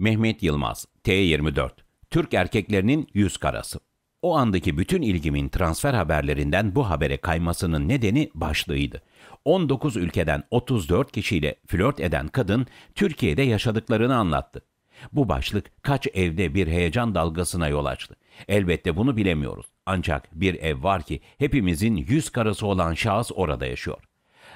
Mehmet Yılmaz, T24, Türk erkeklerinin yüz karası. O andaki bütün ilgimin transfer haberlerinden bu habere kaymasının nedeni başlığıydı. 19 ülkeden 34 kişiyle flört eden kadın Türkiye'de yaşadıklarını anlattı. Bu başlık kaç evde bir heyecan dalgasına yol açtı. Elbette bunu bilemiyoruz. Ancak bir ev var ki hepimizin yüz karası olan şahıs orada yaşıyor.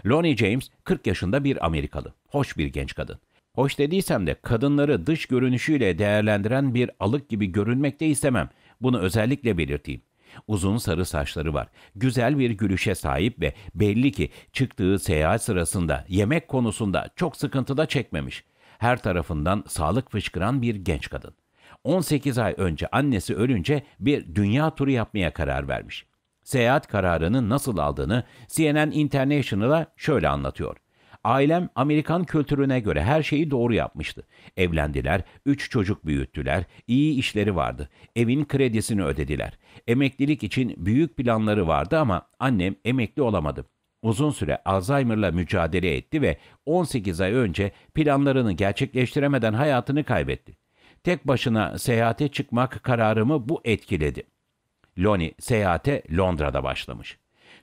Lonnie James 40 yaşında bir Amerikalı. Hoş bir genç kadın. Hoş dediysem de kadınları dış görünüşüyle değerlendiren bir alık gibi görünmek de istemem. Bunu özellikle belirteyim. Uzun sarı saçları var. Güzel bir gülüşe sahip ve belli ki çıktığı seyahat sırasında yemek konusunda çok sıkıntıda çekmemiş. Her tarafından sağlık fışkıran bir genç kadın. 18 ay önce annesi ölünce bir dünya turu yapmaya karar vermiş. Seyahat kararını nasıl aldığını CNN International'a şöyle anlatıyor. Ailem Amerikan kültürüne göre her şeyi doğru yapmıştı. Evlendiler, üç çocuk büyüttüler, iyi işleri vardı. Evin kredisini ödediler. Emeklilik için büyük planları vardı ama annem emekli olamadı. Uzun süre Alzheimer'la mücadele etti ve 18 ay önce planlarını gerçekleştiremeden hayatını kaybetti. Tek başına seyahate çıkmak kararımı bu etkiledi. Loni seyahate Londra'da başlamış.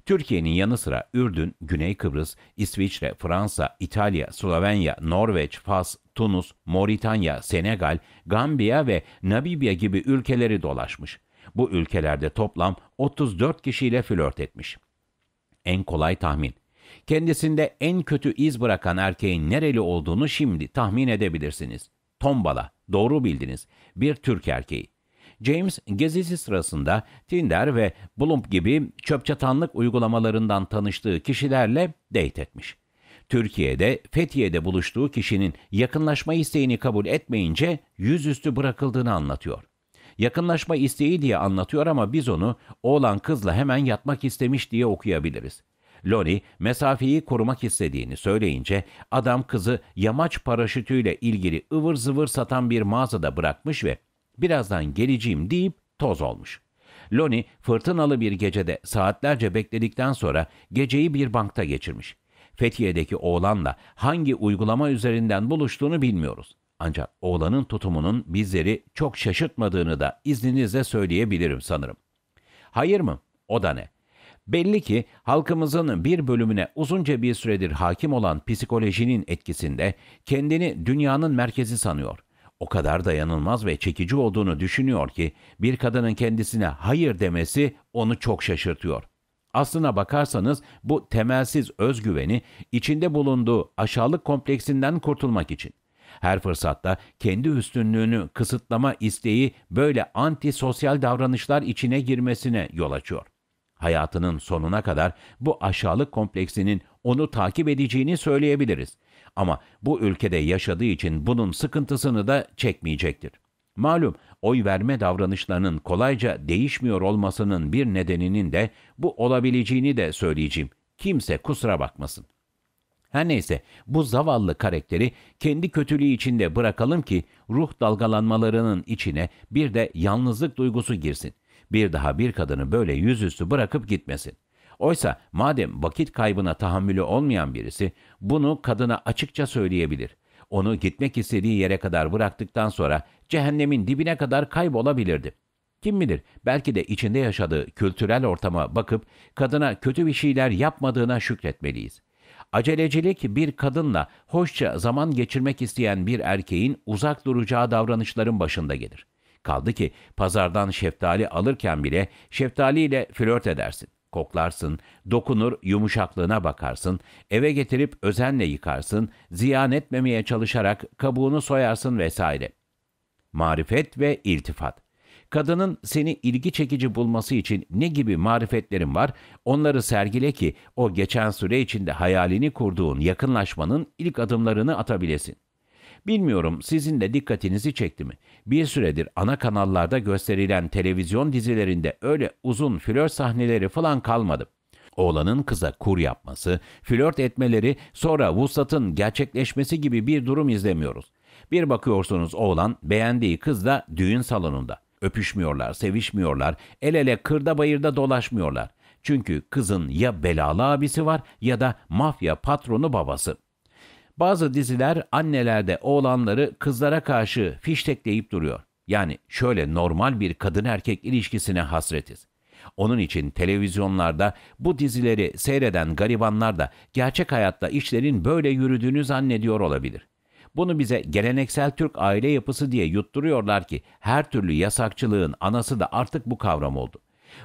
Türkiye'nin yanı sıra Ürdün, Güney Kıbrıs, İsviçre, Fransa, İtalya, Slovenya, Norveç, Fas, Tunus, Moritanya, Senegal, Gambiya ve Namibya gibi ülkeleri dolaşmış. Bu ülkelerde toplam 34 kişiyle flört etmiş. En kolay tahmin. Kendisinde en kötü iz bırakan erkeğin nereli olduğunu şimdi tahmin edebilirsiniz. Tombala, doğru bildiniz. Bir Türk erkeği. James gezisi sırasında Tinder ve Blump gibi çöpçatanlık uygulamalarından tanıştığı kişilerle date etmiş. Türkiye'de Fethiye'de buluştuğu kişinin yakınlaşma isteğini kabul etmeyince yüzüstü bırakıldığını anlatıyor. Yakınlaşma isteği diye anlatıyor ama biz onu oğlan kızla hemen yatmak istemiş diye okuyabiliriz. Lori mesafeyi korumak istediğini söyleyince adam kızı yamaç paraşütüyle ilgili ıvır zıvır satan bir mağazada bırakmış ve birazdan geleceğim deyip toz olmuş. Loni fırtınalı bir gecede saatlerce bekledikten sonra geceyi bir bankta geçirmiş. Fethiye'deki oğlanla hangi uygulama üzerinden buluştuğunu bilmiyoruz. Ancak oğlanın tutumunun bizleri çok şaşırtmadığını da izninizle söyleyebilirim sanırım. Hayır mı? O da ne? Belli ki halkımızın bir bölümüne uzunca bir süredir hakim olan psikolojinin etkisinde kendini dünyanın merkezi sanıyor.'' o kadar dayanılmaz ve çekici olduğunu düşünüyor ki bir kadının kendisine hayır demesi onu çok şaşırtıyor. Aslına bakarsanız bu temelsiz özgüveni içinde bulunduğu aşağılık kompleksinden kurtulmak için. Her fırsatta kendi üstünlüğünü kısıtlama isteği böyle antisosyal davranışlar içine girmesine yol açıyor. Hayatının sonuna kadar bu aşağılık kompleksinin onu takip edeceğini söyleyebiliriz. Ama bu ülkede yaşadığı için bunun sıkıntısını da çekmeyecektir. Malum oy verme davranışlarının kolayca değişmiyor olmasının bir nedeninin de bu olabileceğini de söyleyeceğim. Kimse kusura bakmasın. Her neyse bu zavallı karakteri kendi kötülüğü içinde bırakalım ki ruh dalgalanmalarının içine bir de yalnızlık duygusu girsin. Bir daha bir kadını böyle yüzüstü bırakıp gitmesin. Oysa madem vakit kaybına tahammülü olmayan birisi bunu kadına açıkça söyleyebilir. Onu gitmek istediği yere kadar bıraktıktan sonra cehennemin dibine kadar kaybolabilirdi. Kim bilir belki de içinde yaşadığı kültürel ortama bakıp kadına kötü bir şeyler yapmadığına şükretmeliyiz. Acelecilik bir kadınla hoşça zaman geçirmek isteyen bir erkeğin uzak duracağı davranışların başında gelir. Kaldı ki pazardan şeftali alırken bile şeftaliyle flört edersin koklarsın, dokunur yumuşaklığına bakarsın, eve getirip özenle yıkarsın, ziyan etmemeye çalışarak kabuğunu soyarsın vesaire. Marifet ve iltifat. Kadının seni ilgi çekici bulması için ne gibi marifetlerin var onları sergile ki o geçen süre içinde hayalini kurduğun yakınlaşmanın ilk adımlarını atabilesin. Bilmiyorum sizin de dikkatinizi çekti mi? Bir süredir ana kanallarda gösterilen televizyon dizilerinde öyle uzun flört sahneleri falan kalmadı. Oğlanın kıza kur yapması, flört etmeleri, sonra vusatın gerçekleşmesi gibi bir durum izlemiyoruz. Bir bakıyorsunuz oğlan beğendiği kız da düğün salonunda. Öpüşmüyorlar, sevişmiyorlar, el ele kırda bayırda dolaşmıyorlar. Çünkü kızın ya belalı abisi var ya da mafya patronu babası. Bazı diziler annelerde oğlanları kızlara karşı fiştekleyip duruyor. Yani şöyle normal bir kadın erkek ilişkisine hasretiz. Onun için televizyonlarda bu dizileri seyreden garibanlar da gerçek hayatta işlerin böyle yürüdüğünü zannediyor olabilir. Bunu bize geleneksel Türk aile yapısı diye yutturuyorlar ki her türlü yasakçılığın anası da artık bu kavram oldu.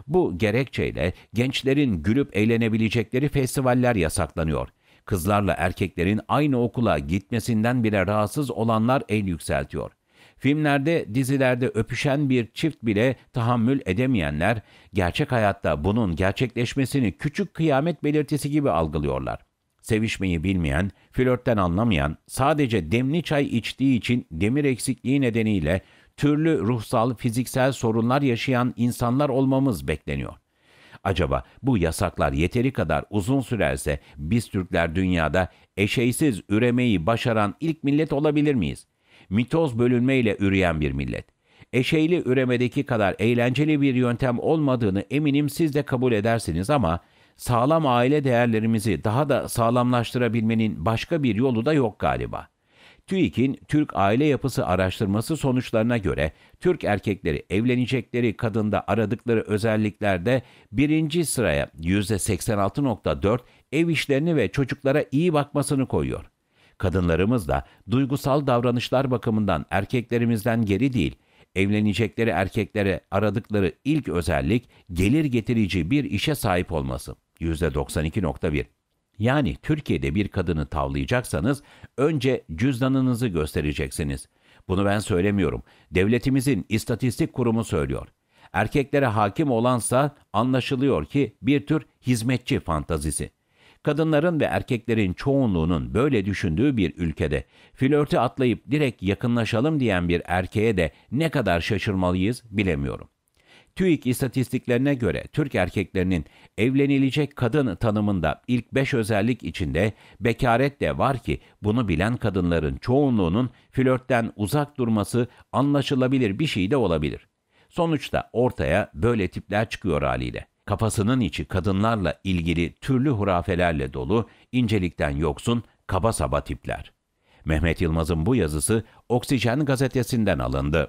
Bu gerekçeyle gençlerin gülüp eğlenebilecekleri festivaller yasaklanıyor. Kızlarla erkeklerin aynı okula gitmesinden bile rahatsız olanlar el yükseltiyor. Filmlerde, dizilerde öpüşen bir çift bile tahammül edemeyenler, gerçek hayatta bunun gerçekleşmesini küçük kıyamet belirtisi gibi algılıyorlar. Sevişmeyi bilmeyen, flörtten anlamayan, sadece demli çay içtiği için demir eksikliği nedeniyle türlü ruhsal, fiziksel sorunlar yaşayan insanlar olmamız bekleniyor. Acaba bu yasaklar yeteri kadar uzun sürerse biz Türkler dünyada eşeysiz üremeyi başaran ilk millet olabilir miyiz? Mitoz bölünmeyle üreyen bir millet. Eşeyli üremedeki kadar eğlenceli bir yöntem olmadığını eminim siz de kabul edersiniz ama sağlam aile değerlerimizi daha da sağlamlaştırabilmenin başka bir yolu da yok galiba.'' TÜİK'in Türk Aile Yapısı Araştırması sonuçlarına göre Türk erkekleri evlenecekleri kadında aradıkları özelliklerde birinci sıraya %86.4 ev işlerini ve çocuklara iyi bakmasını koyuyor. Kadınlarımız da duygusal davranışlar bakımından erkeklerimizden geri değil, evlenecekleri erkeklere aradıkları ilk özellik gelir getirici bir işe sahip olması %92.1. Yani Türkiye'de bir kadını tavlayacaksanız önce cüzdanınızı göstereceksiniz. Bunu ben söylemiyorum. Devletimizin istatistik kurumu söylüyor. Erkeklere hakim olansa anlaşılıyor ki bir tür hizmetçi fantazisi. Kadınların ve erkeklerin çoğunluğunun böyle düşündüğü bir ülkede flörtü atlayıp direkt yakınlaşalım diyen bir erkeğe de ne kadar şaşırmalıyız bilemiyorum. TÜİK istatistiklerine göre Türk erkeklerinin evlenilecek kadın tanımında ilk 5 özellik içinde bekaret de var ki bunu bilen kadınların çoğunluğunun flörtten uzak durması anlaşılabilir bir şey de olabilir. Sonuçta ortaya böyle tipler çıkıyor haliyle. Kafasının içi kadınlarla ilgili türlü hurafelerle dolu, incelikten yoksun, kaba saba tipler. Mehmet Yılmaz'ın bu yazısı Oksijen gazetesinden alındı.